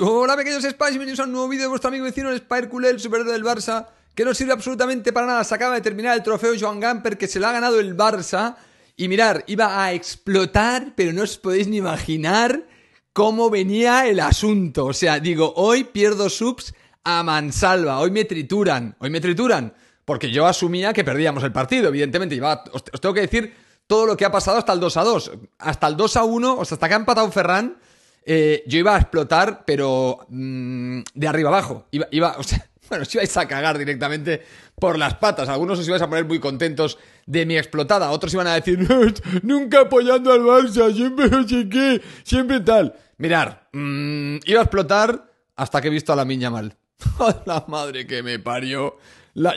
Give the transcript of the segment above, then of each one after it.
Hola pequeños Spice, bienvenidos a un nuevo vídeo de vuestro amigo vecino, el Spider el superhéroe del Barça, que no sirve absolutamente para nada. Se acaba de terminar el trofeo Joan Gamper que se lo ha ganado el Barça. Y mirar, iba a explotar, pero no os podéis ni imaginar cómo venía el asunto. O sea, digo, hoy pierdo subs a mansalva, hoy me trituran, hoy me trituran. Porque yo asumía que perdíamos el partido, evidentemente. Iba, os, tengo que decir todo lo que ha pasado hasta el 2 a 2. Hasta el 2 a 1, o sea, hasta que ha empatado Ferran eh, yo iba a explotar, pero mm, de arriba abajo. Iba, bueno, os ibais a cagar directamente por las patas. Algunos os ibais a poner muy contentos de mi explotada. Otros iban a decir, nunca apoyando al Barça, siempre no siempre tal. Mirar, mm, iba a explotar hasta que he visto a la miña mal. la madre que me parió.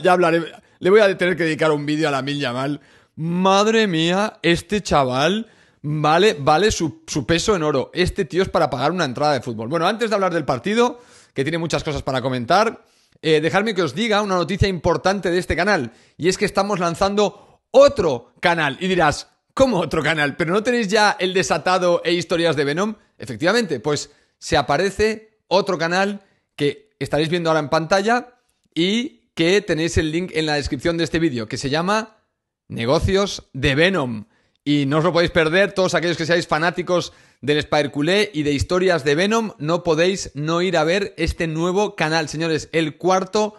ya hablaré. Le voy a tener que dedicar un vídeo a la miña mal. Madre mía, este chaval vale, vale su, peso en oro. Este tío es para pagar una entrada de fútbol. Bueno, antes de hablar del partido, que tiene muchas cosas para comentar, eh, dejadme que os diga una noticia importante de este canal, y es que estamos lanzando otro canal. Y dirás, ¿cómo otro canal? ¿Pero no tenéis ya el desatado e historias de Venom? Efectivamente, pues se aparece otro canal que estaréis viendo ahora en pantalla y que tenéis el link en la descripción de este vídeo, que se llama Negocios de Venom. Y no os lo podéis perder, todos aquellos que seáis fanáticos del Spider-Culé y de historias de Venom, no podéis no ir a ver este nuevo canal, señores, el cuarto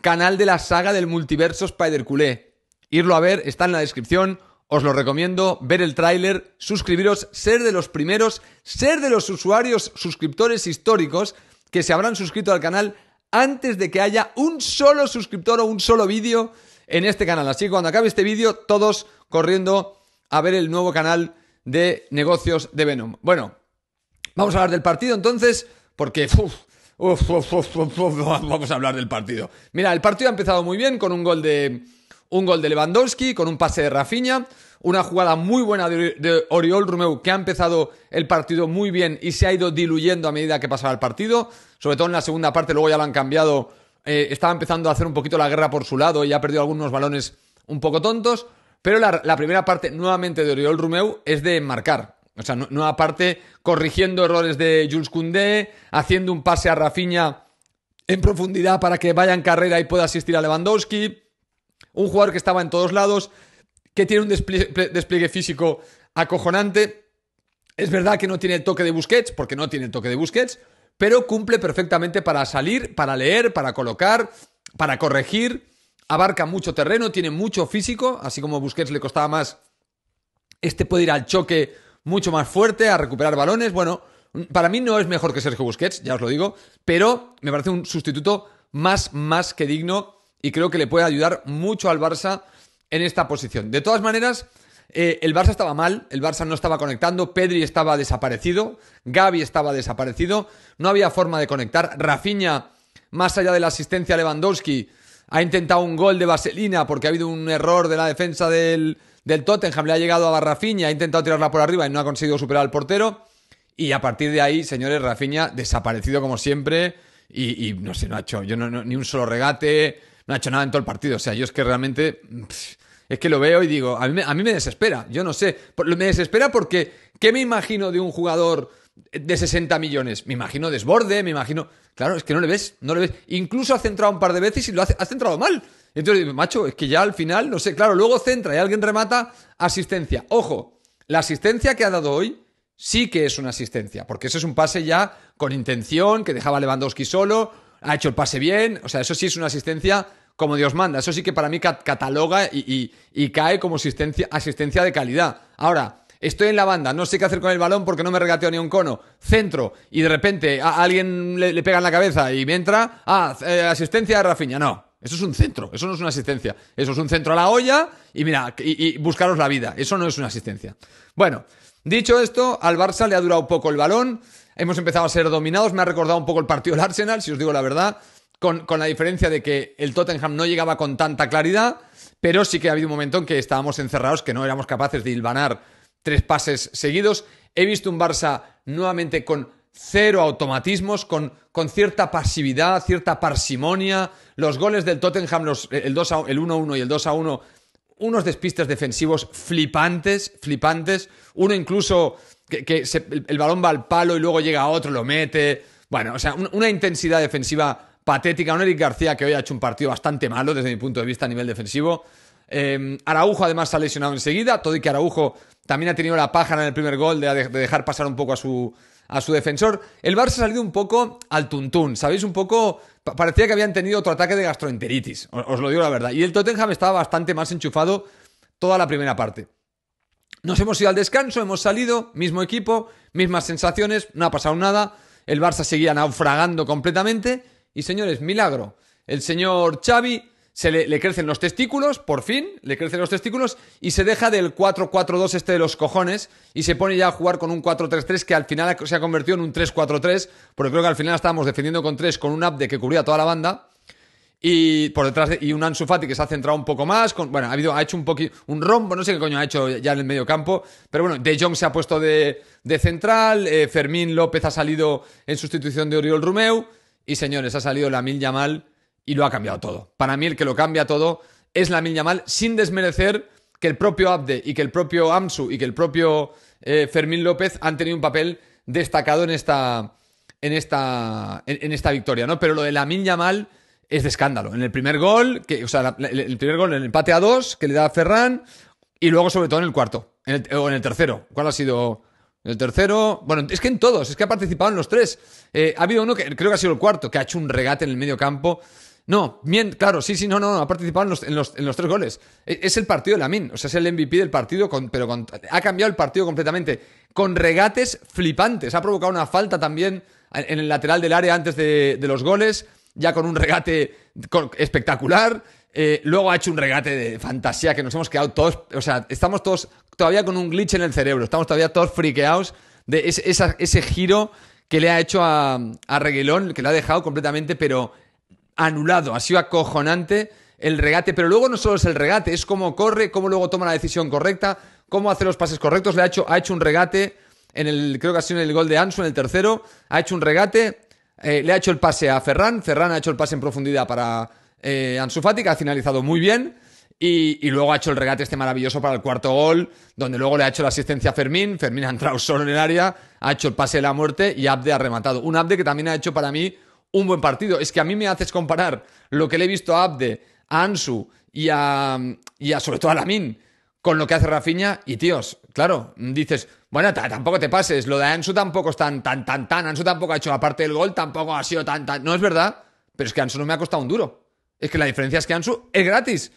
canal de la saga del multiverso Spider-Culé. Irlo a ver, está en la descripción, os lo recomiendo, ver el tráiler, suscribiros, ser de los primeros, ser de los usuarios suscriptores históricos que se habrán suscrito al canal antes de que haya un solo suscriptor o un solo vídeo en este canal. Así que cuando acabe este vídeo, todos corriendo a ver el nuevo canal de negocios de Venom. Bueno, vamos a hablar del partido entonces, porque... vamos a hablar del partido. Mira, el partido ha empezado muy bien con un gol de, un gol de Lewandowski, con un pase de Rafinha, una jugada muy buena de, Oriol Romeu que ha empezado el partido muy bien y se ha ido diluyendo a medida que pasaba el partido, sobre todo en la segunda parte, luego ya lo han cambiado, eh, estaba empezando a hacer un poquito la guerra por su lado y ha perdido algunos balones un poco tontos. Pero la, primera parte, nuevamente, de Oriol Romeu es de marcar. O sea, nueva parte, corrigiendo errores de Jules Koundé, haciendo un pase a Rafinha en profundidad para que vaya en carrera y pueda asistir a Lewandowski. Un jugador que estaba en todos lados, que tiene un despliegue, despliegue físico acojonante. Es verdad que no tiene el toque de Busquets, porque no tiene el toque de Busquets, pero cumple perfectamente para salir, para leer, para colocar, para corregir abarca mucho terreno, tiene mucho físico, así como Busquets le costaba más, este puede ir al choque mucho más fuerte, a recuperar balones. Bueno, mm, para mí no es mejor que Sergio Busquets, ya os lo digo, pero me parece un sustituto más, más que digno y creo que le puede ayudar mucho al Barça en esta posición. De todas maneras, eh, el Barça estaba mal, el Barça no estaba conectando, Pedri estaba desaparecido, Gaby estaba desaparecido, no había forma de conectar, Rafinha, más allá de la asistencia a Lewandowski, ha intentado un gol de vaselina porque ha habido un error de la defensa del, del Tottenham, le ha llegado a Barrafiña, ha intentado tirarla por arriba y no ha conseguido superar al portero. Y a partir de ahí, señores, ha desaparecido como siempre y, no sé, no ha hecho yo no, ni un solo regate, no ha hecho nada en todo el partido. O sea, yo es que realmente... es que lo veo y digo, a mí, a mí me desespera, yo no sé. Me desespera porque, ¿qué me imagino de un jugador de 60 millones. Me imagino desborde, me imagino. Claro, es que no le ves, no le ves. Incluso ha centrado un par de veces y lo ha, ha centrado mal. Entonces, macho, es que ya al final, no sé, claro, luego centra y alguien remata asistencia. Ojo, la asistencia que ha dado hoy sí que es una asistencia, porque eso es un pase ya con intención, que dejaba Lewandowski solo, ha hecho el pase bien, o sea, eso sí es una asistencia como Dios manda, eso sí que para mí cataloga y, y cae como asistencia, asistencia de calidad. Ahora, estoy en la banda, no sé qué hacer con el balón porque no me regateo ni un cono, centro, y de repente a alguien le, pega en la cabeza y me entra, ah, eh, asistencia de Rafiña, no. Eso es un centro, eso no es una asistencia. Eso es un centro a la olla y mira, y, buscaros la vida. Eso no es una asistencia. Bueno, dicho esto, al Barça le ha durado poco el balón. Hemos empezado a ser dominados. Me ha recordado un poco el partido del Arsenal, si os digo la verdad. Con, con, la diferencia de que el Tottenham no llegaba con tanta claridad, pero sí que ha habido un momento en que estábamos encerrados, que no éramos capaces de hilvanar tres pases seguidos. He visto un Barça nuevamente con cero automatismos, con, cierta pasividad, cierta parsimonia. Los goles del Tottenham, los, el 1-1 y el 2-1, unos despistes defensivos flipantes, flipantes. Uno incluso que, el, balón va al palo y luego llega a otro, lo mete. Bueno, o sea, una intensidad defensiva patética. Un Eric García que hoy ha hecho un partido bastante malo desde mi punto de vista a nivel defensivo. Eh, Araujo además se ha lesionado enseguida. Todo y que Araujo también ha tenido la pájara en el primer gol de, dejar pasar un poco a su, defensor. El Barça ha salido un poco al tuntún, ¿sabéis? Un poco. Parecía que habían tenido otro ataque de gastroenteritis, os, lo digo la verdad. Y el Tottenham estaba bastante más enchufado toda la primera parte. Nos hemos ido al descanso, hemos salido, mismo equipo, mismas sensaciones, no ha pasado nada. El Barça seguía naufragando completamente. Y señores, milagro. El señor Xavi se le, crecen los testículos, por fin, le crecen los testículos y se deja del 4-4-2 este de los cojones y se pone ya a jugar con un 4-3-3 que al final se ha convertido en un 3-4-3, porque creo que al final estábamos defendiendo con 3 con un de que cubría toda la banda y por detrás y un Ansu que se ha centrado un poco más, bueno, ha, habido, ha hecho un un rombo, no sé qué coño ha hecho ya en el medio campo, pero bueno, De Jong se ha puesto de, central, eh, Fermín López ha salido en sustitución de Oriol Rumeu y señores, ha salido la mil Yamal y lo ha cambiado todo. Para mí el que lo cambia todo es la Mal, sin desmerecer que el propio Abde y que el propio Amsu y que el propio eh, Fermín López han tenido un papel destacado en esta, en esta, en, esta victoria, ¿no? Pero lo de la mal es de escándalo. En el primer gol, que, o sea, el primer gol, en el empate a dos que le da a Ferran y luego sobre todo en el cuarto, o en el tercero. ¿Cuál ha sido? El tercero, bueno, es que en todos, es que ha participado en los tres. Eh, ha habido uno que creo que ha sido el cuarto, que ha hecho un regate en el medio campo no, bien, claro, sí, sí, no, no, ha participado en los, tres goles. E, es, el partido de Lamin, o sea, es el MVP del partido, pero ha cambiado el partido completamente. Con regates flipantes, ha provocado una falta también en el lateral del área antes de, los goles, ya con un regate espectacular. Eh, luego ha hecho un regate de fantasía que nos hemos quedado todos, o sea, estamos todos todavía con un glitch en el cerebro, estamos todavía todos friqueados de ese, giro que le ha hecho a, a Reguilón, que le ha dejado completamente, pero anulado. Ha sido acojonante el regate, pero luego no solo es el regate, es cómo corre, cómo luego toma la decisión correcta, cómo hace los pases correctos. Le ha hecho, ha hecho un regate en el, creo que ha sido en el gol de Ansu, en el tercero, ha hecho un regate, eh, le ha hecho el pase a Ferran, Ferran ha hecho el pase en profundidad para eh, Ansu Fati, que ha finalizado muy bien. Y, y, luego ha hecho el regate este maravilloso para el cuarto gol, donde luego le ha hecho la asistencia a Fermín. Fermín ha entrado solo en el área, ha hecho el pase de la muerte y Abde ha rematado. Un Abde que también ha hecho para mí un buen partido. Es que a mí me haces comparar lo que le he visto a Abde, a Ansu y a, y a sobre todo a Lamin con lo que hace Rafinha y tíos, claro, dices, bueno, tampoco te pases, lo de Ansu tampoco es tan, tan, tan, tan, Ansu tampoco ha hecho aparte del gol, tampoco ha sido tan, tan, no es verdad, pero es que Ansu no me ha costado un duro. Es que la diferencia es que Ansu es gratis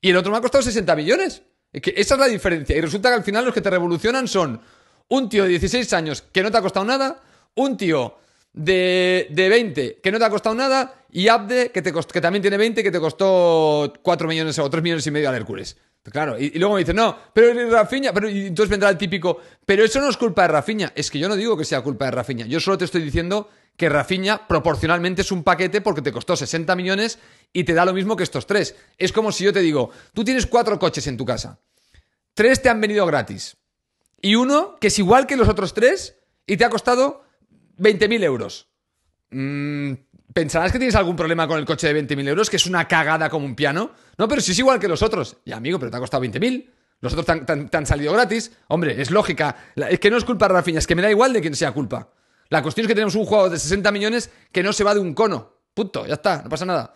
y el otro me ha costado 60 millones. Es que esa es la diferencia y resulta que al final los que te revolucionan son un tío de 16 años que no te ha costado nada, un tío de, de 20 que no te ha costado nada y Abde que, te que también tiene 20 que te costó 4 millones o 3 millones y medio al Hércules. Claro, y, luego me dicen, no, pero Rafiña, pero entonces vendrá el típico, pero eso no es culpa de Rafiña. Es que yo no digo que sea culpa de Rafiña, yo solo te estoy diciendo que Rafiña proporcionalmente es un paquete porque te costó 60 millones y te da lo mismo que estos tres. Es como si yo te digo, tú tienes cuatro coches en tu casa, tres te han venido gratis y uno que es igual que los otros tres y te ha costado 20.000 euros. Mm, pensarás que tienes algún problema con el coche de 20.000 euros, que es una cagada como un piano. No, pero si es igual que los otros. y amigo, pero te ha costado 20.000. Los otros te han, salido gratis. Hombre, es lógica. Es que no es culpa de Rafinha, es que me da igual de quién sea culpa. La cuestión es que tenemos un juego de 60 millones que no se va de un cono. Punto, ya está, no pasa nada.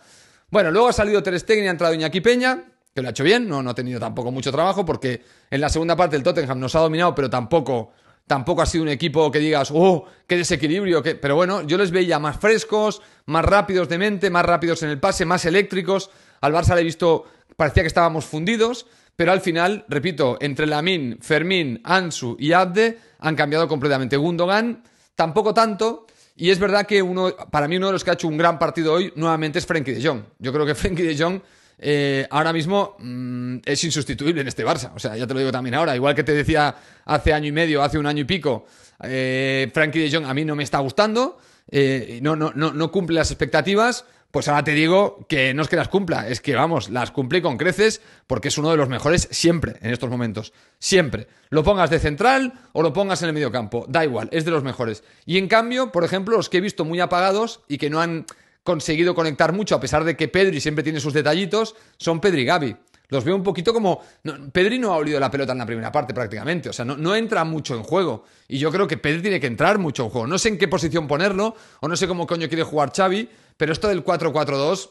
Bueno, luego ha salido Ter Stegen y ha entrado Iñaki Peña, que lo ha hecho bien, no, no ha tenido tampoco mucho trabajo porque en la segunda parte el Tottenham nos ha dominado, pero tampoco tampoco ha sido un equipo que digas, oh, qué desequilibrio, pero bueno, yo les veía más frescos, más rápidos de mente, más rápidos en el pase, más eléctricos. Al Barça le he visto, parecía que estábamos fundidos, pero al final, repito, entre Lamin, Fermín, Ansu y Abde han cambiado completamente. Gundogan, tampoco tanto. Y es verdad que uno, para mí uno de los que ha hecho un gran partido hoy nuevamente es Frenkie de Jong. Yo creo que Frenkie de Jong eh, ahora mismo mm, es insustituible en este Barça. O sea, ya te lo digo también ahora. Igual que te decía hace año y medio, hace un año y pico, eh, Frankie de Jong a mí no me está gustando, eh, no, no cumple las expectativas. Pues ahora te digo que no es que las cumpla, es que vamos, las cumple con creces porque es uno de los mejores siempre en estos momentos. Siempre. Lo pongas de central o lo pongas en el medio campo, da igual, es de los mejores. Y en cambio, por ejemplo, los que he visto muy apagados y que no han conseguido conectar mucho, a pesar de que Pedri siempre tiene sus detallitos, son Pedri y Gaby. Los veo un poquito como. Pedri no ha olido la pelota en la primera parte prácticamente. O sea, no, no, entra mucho en juego. Y yo creo que Pedri tiene que entrar mucho en juego. No sé en qué posición ponerlo, o no sé cómo coño quiere jugar Xavi, pero esto del 4-4-2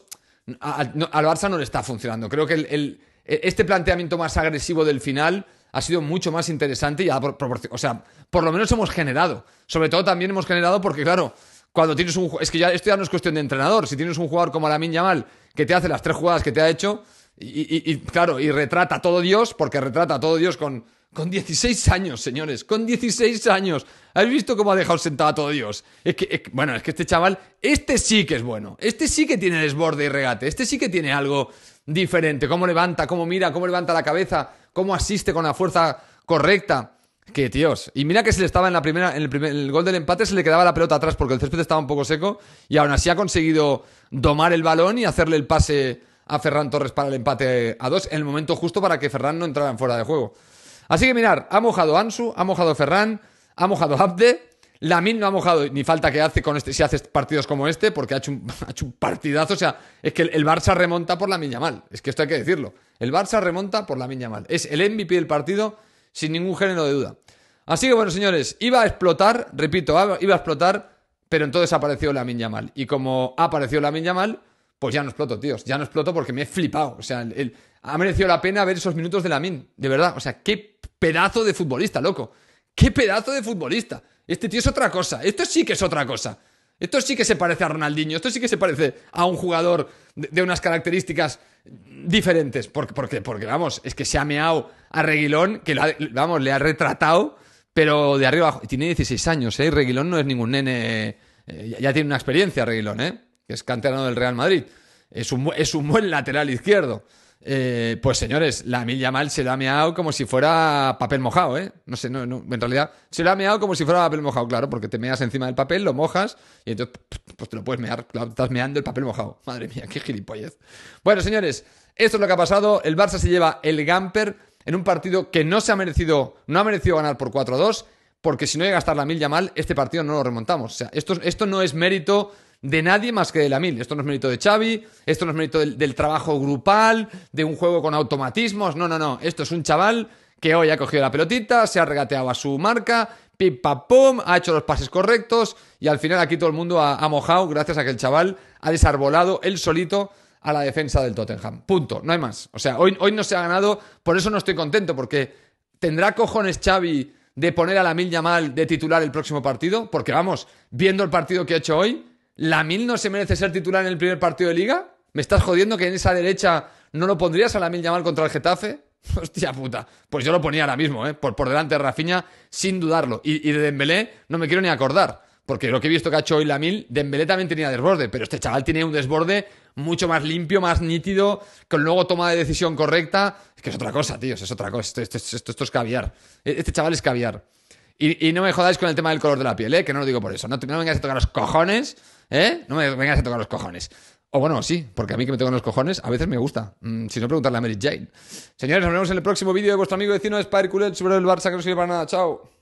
al Barça no le está funcionando. Creo que el, este planteamiento más agresivo del final ha sido mucho más interesante y ha, o sea, por lo menos hemos generado. Sobre todo también hemos generado porque, claro, cuando tienes un es que ya esto ya no es cuestión de entrenador, si tienes un jugador como Lamin Yamal que te hace las tres jugadas que te ha hecho y, claro, y retrata a todo Dios, porque retrata a todo Dios con con 16 años, señores, con 16 años. ¿Habéis visto cómo ha dejado sentado a todo Dios? bueno, es que este chaval, este sí que es bueno. Este sí que tiene el desborde y regate. Este sí que tiene algo diferente. Cómo levanta, cómo mira, cómo levanta la cabeza, cómo asiste con la fuerza correcta. Que tíos, y mira que se le estaba en la primera, en el, gol del empate se le quedaba la pelota atrás porque el césped estaba un poco seco y aún así ha conseguido domar el balón y hacerle el pase a Ferran Torres para el empate a dos en el momento justo para que Ferran no entrara en fuera de juego. Así que mirar, ha mojado Ansu, ha mojado Ferran, ha mojado Abde, Lamin no ha mojado ni falta que hace con este, si hace partidos como este porque ha hecho un, partidazo, o sea, es que el, Barça remonta por la mal es que esto hay que decirlo, el Barça remonta por la mal es el MVP del partido sin ningún género de duda. Así que bueno, señores, iba a explotar, repito, iba a explotar, pero entonces apareció la Minya Mal. Y como apareció la Minya Mal, pues ya no exploto, tíos. Ya no exploto porque me he flipado. O sea, ha merecido la pena ver esos minutos de la Min. De verdad. O sea, qué pedazo de futbolista, loco. Qué pedazo de futbolista. Este tío es otra cosa. Esto sí que es otra cosa. Esto sí que se parece a Ronaldinho, esto sí que se parece a un jugador de, unas características diferentes. Porque, vamos, es que se ha meado a Reguilón, que vamos, le ha retratado, pero de arriba abajo. Tiene 16 años, ¿eh? Reguilón no es ningún nene. Eh, ya, tiene una experiencia Reguilón, ¿eh? Que es canterano del Real Madrid. Es un, es un buen lateral izquierdo. Eh, pues señores, la Mil Mal se la ha meado como si fuera papel mojado, ¿eh? No sé, no, en realidad se la ha meado como si fuera papel mojado, claro, porque te meas encima del papel, lo mojas y entonces pues te lo puedes mear, claro, estás meando el papel mojado. Madre mía, qué gilipollez. Bueno, señores, esto es lo que ha pasado. El Barça se lleva el Gamper en un partido que no se ha merecido, no ha merecido ganar por 4-2, porque si no llega a estar la Mil Mal, este partido no lo remontamos. O sea, esto, esto no es mérito de nadie más que de la mil. Esto no es mérito de Xavi, esto no es mérito del, trabajo grupal, de un juego con automatismos. No, no, no. Esto es un chaval que hoy ha cogido la pelotita, se ha regateado a su marca, pip pa pum, ha hecho los pases correctos y al final aquí todo el mundo ha, mojado gracias a que el chaval ha desarbolado él solito a la defensa del Tottenham. Punto, no hay más. O sea, hoy, no se ha ganado, por eso no estoy contento, porque ¿tendrá cojones Xavi de poner a la mil mal de titular el próximo partido? Porque vamos, viendo el partido que ha hecho hoy, ¿La Mil no se merece ser titular en el primer partido de liga? ¿Me estás jodiendo que en esa derecha no lo pondrías a mil llamar contra el Getafe? Hostia puta. Pues yo lo ponía ahora mismo, ¿eh? por, por delante de Rafinha, sin dudarlo. Y, de Dembélé no me quiero ni acordar. Porque lo que he visto que ha hecho hoy Lamil, Dembélé también tenía desborde. Pero este chaval tiene un desborde mucho más limpio, más nítido, con luego toma de decisión correcta. Es que es otra cosa, tío. es otra cosa. Esto, esto, es caviar. E, este chaval es caviar. Y, no me jodáis con el tema del color de la piel, ¿eh? que no lo digo por eso. No, no me vengáis a tocar los cojones ¿Eh? No me vengas a tocar los cojones. O bueno, sí, porque a mí que me tocan los cojones a veces me gusta. Mm, si no, preguntarle a Mary Jane. Señores, nos vemos en el próximo vídeo de vuestro amigo vecino de Spider sobre el Barça que no sirve para nada. Chao.